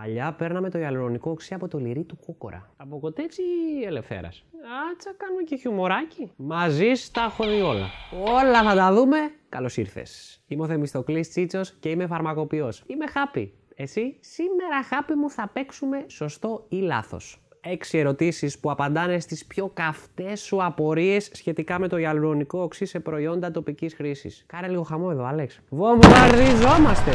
Παλιά παίρναμε το ιαλουρονικό οξύ από το λυρί του κόκορα. Από κοτέτσι ή ελευθέρας. Άτσα, κάνουμε και χιουμοράκι. Μαζί στα έχω όλα. Όλα θα τα δούμε. Καλώς ήρθες. Είμαι ο Θεμιστοκλής Τσίτσος και είμαι φαρμακοποιός. Είμαι happy. Εσύ, σήμερα χάπι μου θα παίξουμε σωστό ή λάθος έξι ερωτήσεις που απαντάνε στις πιο καυτές σου απορίες σχετικά με το γυαλουρονικό οξύ σε προϊόντα τοπικής χρήσης. Κάρα λίγο χαμό εδώ, Άλεξ. Βομβαρδιζόμαστε!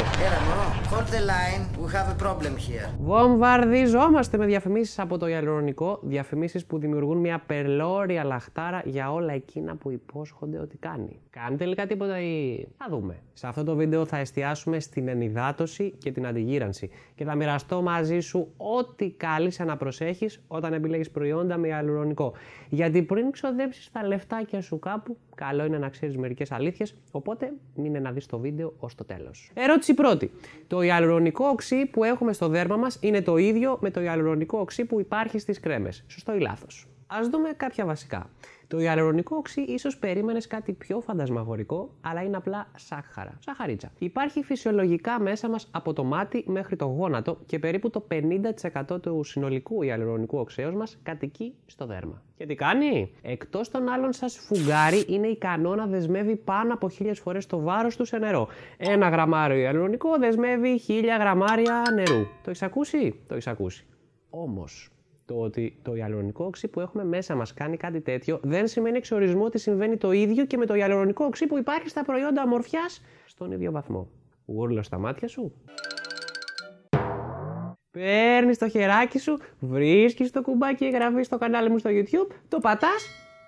we have a problem here. Βομβαρδιζόμαστε με διαφημίσεις από το γυαλουρονικό, διαφημίσεις που δημιουργούν μια πελώρια λαχτάρα για όλα εκείνα που υπόσχονται ότι κάνει. Κάνει τελικά τίποτα ή... Θα δούμε. Σε αυτό το βίντεο θα εστιάσουμε στην ενυδάτωση και την αντιγύρανση και θα μοιραστώ μαζί σου ό,τι σε να προσέχεις όταν επιλέγεις προϊόντα με αλουρονικό. Γιατί πριν ξοδέψεις τα λεφτάκια σου κάπου, καλό είναι να ξέρεις μερικές αλήθειες. Οπότε μην να δεις το βίντεο ως το τέλος. Ερώτηση πρώτη. Το ιαλουρονικό οξύ που έχουμε στο δέρμα μας είναι το ίδιο με το ιαλουρονικό οξύ που υπάρχει στις κρέμες. Σωστό ή λάθος. Ας δούμε κάποια βασικά. Το ιαλερονικό οξύ ίσως περίμενες κάτι πιο φαντασμαγορικό, αλλά είναι απλά σάχαρα. Σαχαρίτσα. Υπάρχει φυσιολογικά μέσα μας από το μάτι μέχρι το γόνατο και περίπου το 50% του συνολικού ιαλερονικού οξέως μας κατοικεί στο δέρμα. Και τι κάνει? Εκτός των άλλων, σα φουγγάρι είναι ικανό να δεσμεύει πάνω από χίλιες φορές το βάρος του σε νερό. Ένα γραμμάριο ιαλερονικό δεσμεύει χίλια γραμμάρια νερού. Το έχεις ακούσει? Το έχεις ακούσει. Το ότι το ιαλουρονικό οξύ που έχουμε μέσα μας κάνει κάτι τέτοιο δεν σημαίνει εξορισμό ότι συμβαίνει το ίδιο και με το ιαλουρονικό οξύ που υπάρχει στα προϊόντα ομορφιάς στον ίδιο βαθμό. Γούρλο στα μάτια σου. Παίρνεις το χεράκι σου, βρίσκεις το κουμπάκι εγγραφή στο κανάλι μου στο YouTube, το πατάς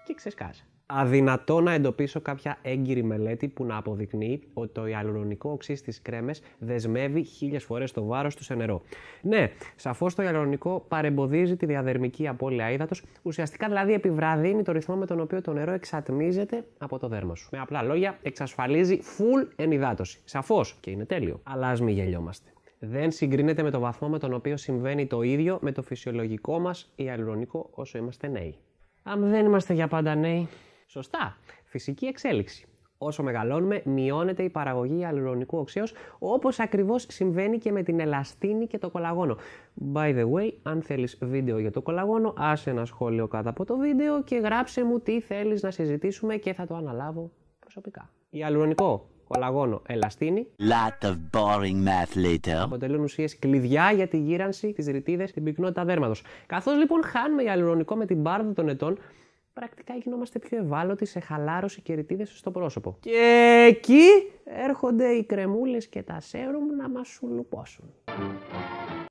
και ξεσκάζει αδυνατό να εντοπίσω κάποια έγκυρη μελέτη που να αποδεικνύει ότι το ιαλουρονικό οξύ στις κρέμες δεσμεύει χίλιες φορές το βάρος του σε νερό. Ναι, σαφώς το ιαλουρονικό παρεμποδίζει τη διαδερμική απώλεια ύδατος, ουσιαστικά δηλαδή επιβραδύνει το ρυθμό με τον οποίο το νερό εξατμίζεται από το δέρμα σου. Με απλά λόγια, εξασφαλίζει full ενυδάτωση. Σαφώς και είναι τέλειο. Αλλά ας μην γελιόμαστε δεν συγκρίνεται με το βαθμό με τον οποίο συμβαίνει το ίδιο με το φυσιολογικό μας ιαλουρονικό όσο είμαστε νέοι. Αν δεν είμαστε για πάντα νέοι, Σωστά. Φυσική εξέλιξη. Όσο μεγαλώνουμε, μειώνεται η παραγωγή αλουρονικού οξέως, όπως ακριβώς συμβαίνει και με την ελαστίνη και το κολαγόνο. By the way, αν θέλεις βίντεο για το κολαγόνο, άσε ένα σχόλιο κάτω από το βίντεο και γράψε μου τι θέλεις να συζητήσουμε και θα το αναλάβω προσωπικά. Η αλουρονικό, κολαγόνο, ελαστίνη. Lot of boring math later. Αποτελούν ουσίες κλειδιά για τη γύρανση, τι ρητίδε, την πυκνότητα δέρματος. Καθώς λοιπόν χάνουμε η αλληλουρονικό με την πάρδο των ετών, πρακτικά γινόμαστε πιο ευάλωτοι σε χαλάρωση και ρητίδες στο πρόσωπο. Και εκεί έρχονται οι κρεμούλες και τα σέρουμ να μας σουλουπώσουν.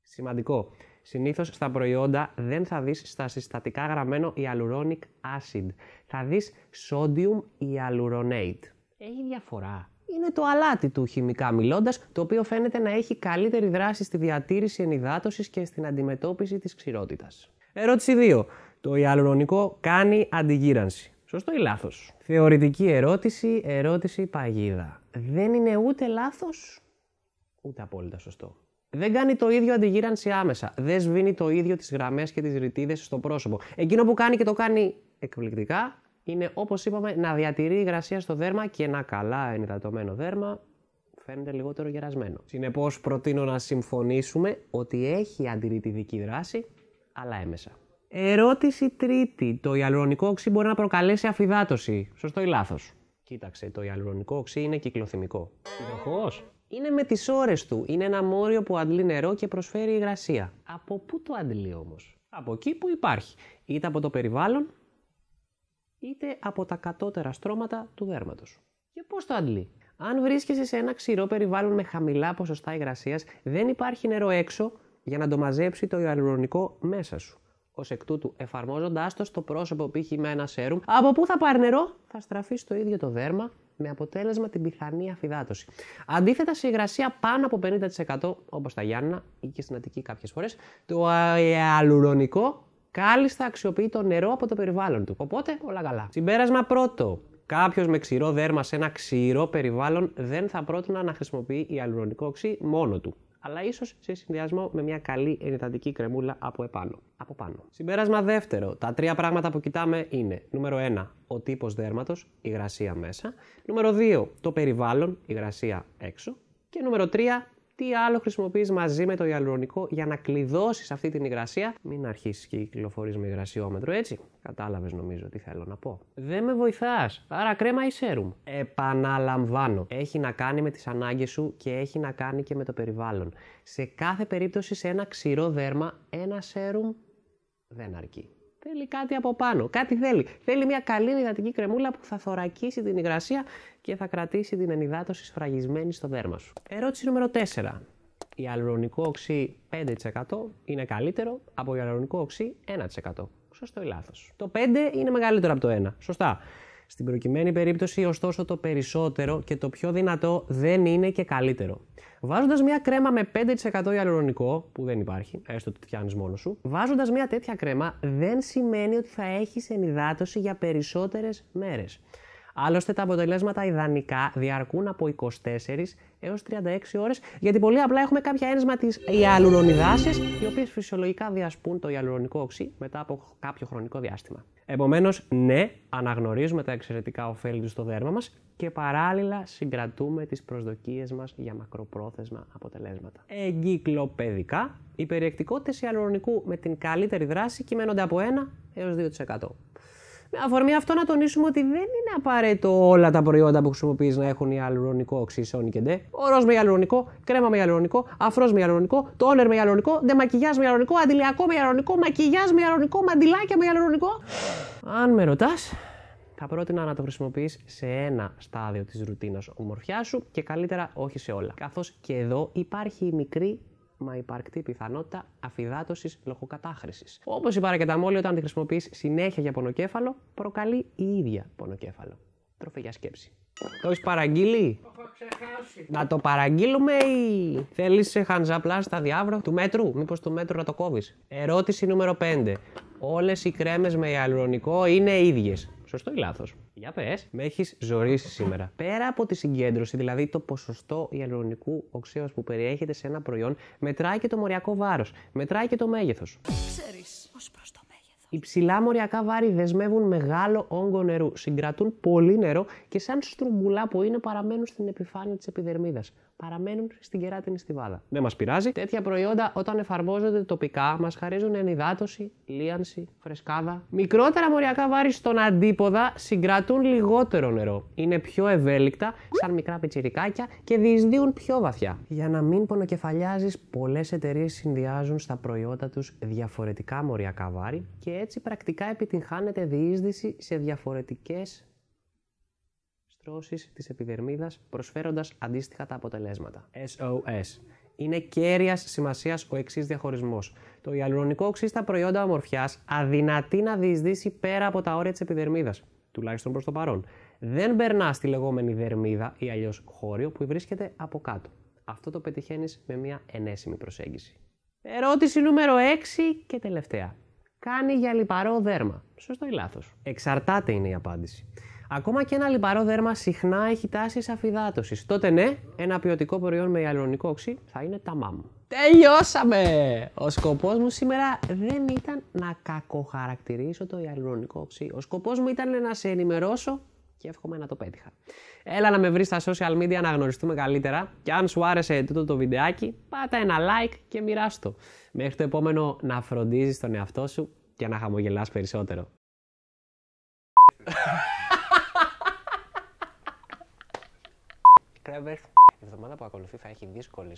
Σημαντικό. Συνήθως στα προϊόντα δεν θα δεις στα συστατικά γραμμένο Hyaluronic Acid. Θα δεις Sodium Hyaluronate. Έχει διαφορά. Είναι το αλάτι του χημικά μιλώντας, το οποίο φαίνεται να έχει καλύτερη δράση στη διατήρηση ενυδάτωσης και στην αντιμετώπιση της ξηρότητας. Ερώτηση 2. Το ιαλουρονικό κάνει αντιγύρανση. Σωστό ή λάθος. Θεωρητική ερώτηση, ερώτηση παγίδα. Δεν είναι ούτε λάθος, ούτε απόλυτα σωστό. Δεν κάνει το ίδιο αντιγύρανση άμεσα. Δεν σβήνει το ίδιο τις γραμμές και τις ρητίδες στο πρόσωπο. Εκείνο που κάνει και το κάνει εκπληκτικά είναι όπως είπαμε να διατηρεί υγρασία στο δέρμα και ένα καλά ενυδατωμένο δέρμα φαίνεται λιγότερο γερασμένο. Συνεπώς προτείνω να συμφωνήσουμε ότι έχει αντιρρητηδική δράση, αλλά έμεσα. Ερώτηση τρίτη. Το υαλουρονικό οξύ μπορεί να προκαλέσει αφυδάτωση. Σωστό ή λάθος. Κοίταξε, το υαλουρονικό οξύ είναι κυκλοθυμικό. Υδροχό. Είναι με τις ώρες του. Είναι ένα μόριο που αντλεί νερό και προσφέρει υγρασία. Από πού το αντλεί όμως. Από εκεί που υπάρχει. Είτε από το περιβάλλον, είτε από τα κατώτερα στρώματα του δέρματος. Και πώς το αντλεί. Αν βρίσκεσαι σε ένα ξηρό περιβάλλον με χαμηλά ποσοστά υγρασίας, δεν υπάρχει νερό έξω για να το μαζέψει το ιαλουρονικό μέσα σου. Ως εκ τούτου, εφαρμόζοντάς το στο πρόσωπο π.χ. με ένα σέρουμ, από πού θα πάρει νερό, θα στραφεί στο ίδιο το δέρμα με αποτέλεσμα την πιθανή αφυδάτωση. Αντίθετα, σε υγρασία πάνω από 50%, όπως τα Γιάννα ή και στην Αττική κάποιες φορές, το αλουρονικό κάλλιστα αξιοποιεί το νερό από το περιβάλλον του. Οπότε, όλα καλά. Συμπέρασμα πρώτο. Κάποιος με ξηρό δέρμα σε ένα ξηρό περιβάλλον δεν θα πρότεινα να χρησιμοποιεί η αλουρονικό οξύ μόνο του αλλά ίσως σε συνδυασμό με μια καλή ενυδατική κρεμούλα από, επάνω, από πάνω. Συμπέρασμα δεύτερο. Τα τρία πράγματα που κοιτάμε είναι νούμερο 1. Ο τύπος δέρματος, υγρασία μέσα. Νούμερο 2. Το περιβάλλον, υγρασία έξω. Και νούμερο 3 τι άλλο χρησιμοποιείς μαζί με το υαλουρονικό για να κλειδώσεις αυτή την υγρασία. Μην αρχίσεις και κυκλοφορείς με υγρασιόμετρο, έτσι. Κατάλαβες νομίζω τι θέλω να πω. Δεν με βοηθάς. Άρα κρέμα ή σέρουμ. Επαναλαμβάνω. Έχει να κάνει με τις ανάγκες σου και έχει να κάνει και με το περιβάλλον. Σε κάθε περίπτωση, σε ένα ξηρό δέρμα, ένα σέρουμ δεν αρκεί. Θέλει κάτι από πάνω. Κάτι θέλει. Θέλει μια καλή υδατική κρεμούλα που θα θωρακίσει την υγρασία και θα κρατήσει την ενυδάτωση σφραγισμένη στο δέρμα σου. Ερώτηση νούμερο 4. Η αλουρονικό οξύ 5% είναι καλύτερο από η αλουρονικό οξύ 1%. Σωστό ή λάθος. Το 5 είναι μεγαλύτερο από το 1. Σωστά. Στην προκειμένη περίπτωση, ωστόσο, το περισσότερο και το πιο δυνατό δεν είναι και καλύτερο. Βάζοντας μια κρέμα με 5% υαλουρονικό, που δεν υπάρχει, έστω το φτιάχνει μόνος σου, βάζοντας μια τέτοια κρέμα δεν σημαίνει ότι θα έχεις ενυδάτωση για περισσότερες μέρες. Άλλωστε, τα αποτελέσματα ιδανικά διαρκούν από 24 έως 36 ώρες, γιατί πολύ απλά έχουμε κάποια ένσμα της ιαλουρονιδάσης, οι οποίες φυσιολογικά διασπούν το ιαλουρονικό οξύ μετά από κάποιο χρονικό διάστημα. Επομένως, ναι, αναγνωρίζουμε τα εξαιρετικά ωφέλη του στο δέρμα μας και παράλληλα συγκρατούμε τις προσδοκίες μας για μακροπρόθεσμα αποτελέσματα. Εγκυκλοπαιδικά, οι περιεκτικότητες ιαλουρονικού με την καλύτερη δράση κυμαίνονται από 1 έως 2%. Με αφορμή αυτό να τονίσουμε ότι δεν είναι απαραίτητο όλα τα προϊόντα που χρησιμοποιείς να έχουν υαλουρονικό οξύ, σόνι και ντε. Ορό με υαλουρονικό, κρέμα με υαλουρονικό, αφρός με υαλουρονικό, τόνερ με ντε μακιγιάζ με υαλουρονικό, αντιλιακό με υαλουρονικό, μακιγιά με υαλουρονικό, μαντιλάκια με υαλουρονικό. Αν με ρωτάς, θα πρότεινα να το χρησιμοποιείς σε ένα στάδιο της ρουτίνας ομορφιά σου και καλύτερα όχι σε όλα. Καθώς και εδώ υπάρχει η μικρή μα υπαρκτή πιθανότητα αφυδάτωση λόγω κατάχρηση. Όπω η παρακεταμόλη, όταν τη χρησιμοποιείς συνέχεια για πονοκέφαλο, προκαλεί η ίδια πονοκέφαλο. Τροφή για σκέψη. Το έχεις παραγγείλει. Να το παραγγείλουμε ή. Θέλεις σε χανζαπλά στα του μέτρου. Μήπως του μέτρου να το κόβεις. Ερώτηση νούμερο 5. Όλες οι κρέμες με ιαλουρονικό είναι ίδιες. Σωστό ή λάθος. Για πες. Με έχεις ζωήσει σήμερα. Πέρα από τη συγκέντρωση, δηλαδή το ποσοστό ιαλουρονικού οξέως που περιέχεται σε ένα προϊόν, μετράει και το μοριακό βάρος. Μετράει και το μέγεθος. Ξέρεις ως προς το μέγεθος. Οι μοριακά βάρη δεσμεύουν μεγάλο όγκο νερού, συγκρατούν πολύ νερό και σαν στρουμπουλά που είναι παραμένουν στην επιφάνεια της επιδερμίδας παραμένουν στην κεράτινη στιβάδα. Δεν μας πειράζει. Τέτοια προϊόντα όταν εφαρμόζονται τοπικά μας χαρίζουν ενυδάτωση, λίανση, φρεσκάδα. Μικρότερα μοριακά βάρη στον αντίποδα συγκρατούν λιγότερο νερό. Είναι πιο ευέλικτα, σαν μικρά πιτσιρικάκια και διεισδύουν πιο βαθιά. Για να μην πονοκεφαλιάζεις, πολλές εταιρείες συνδυάζουν στα προϊόντα τους διαφορετικά μοριακά βάρη και έτσι πρακτικά επιτυγχάνεται διείσδυση σε διαφορετικές τη της επιδερμίδας προσφέροντας αντίστοιχα τα αποτελέσματα. SOS. Είναι κέρια σημασίας ο εξής διαχωρισμός. Το ιαλουρονικό οξύ στα προϊόντα ομορφιάς αδυνατεί να διεισδύσει πέρα από τα όρια της επιδερμίδας, τουλάχιστον προς το παρόν. Δεν περνά στη λεγόμενη δερμίδα ή αλλιώς χώριο που βρίσκεται από κάτω. Αυτό το πετυχαίνεις με μια ενέσιμη προσέγγιση. Ερώτηση νούμερο 6 και τελευταία. Κάνει για λιπαρό δέρμα. Σωστό ή λάθος. Εξαρτάται είναι η απάντηση. Ακόμα και ένα λιπαρό δέρμα συχνά έχει τάσεις αφυδάτωσης. Τότε ναι, ένα ποιοτικό προϊόν με ιαλουρονικό οξύ θα είναι τα μάμ. Τελειώσαμε! Ο σκοπός μου σήμερα δεν ήταν να κακοχαρακτηρίσω το ιαλουρονικό οξύ. Ο σκοπός μου ήταν να σε ενημερώσω και εύχομαι να το πέτυχα. Έλα να με βρεις στα social media να γνωριστούμε καλύτερα και αν σου άρεσε τούτο το βιντεάκι, πάτα ένα like και μοιράστο. Μέχρι το επόμενο να φροντίζεις τον εαυτό σου και να χαμογελάς περισσότερο. Η εβδομάδα που ακολουθεί θα έχει δύσκολες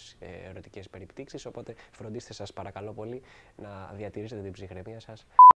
ερωτικές περιπτύξεις, οπότε φροντίστε σας παρακαλώ πολύ να διατηρήσετε την ψυχραιμία σας.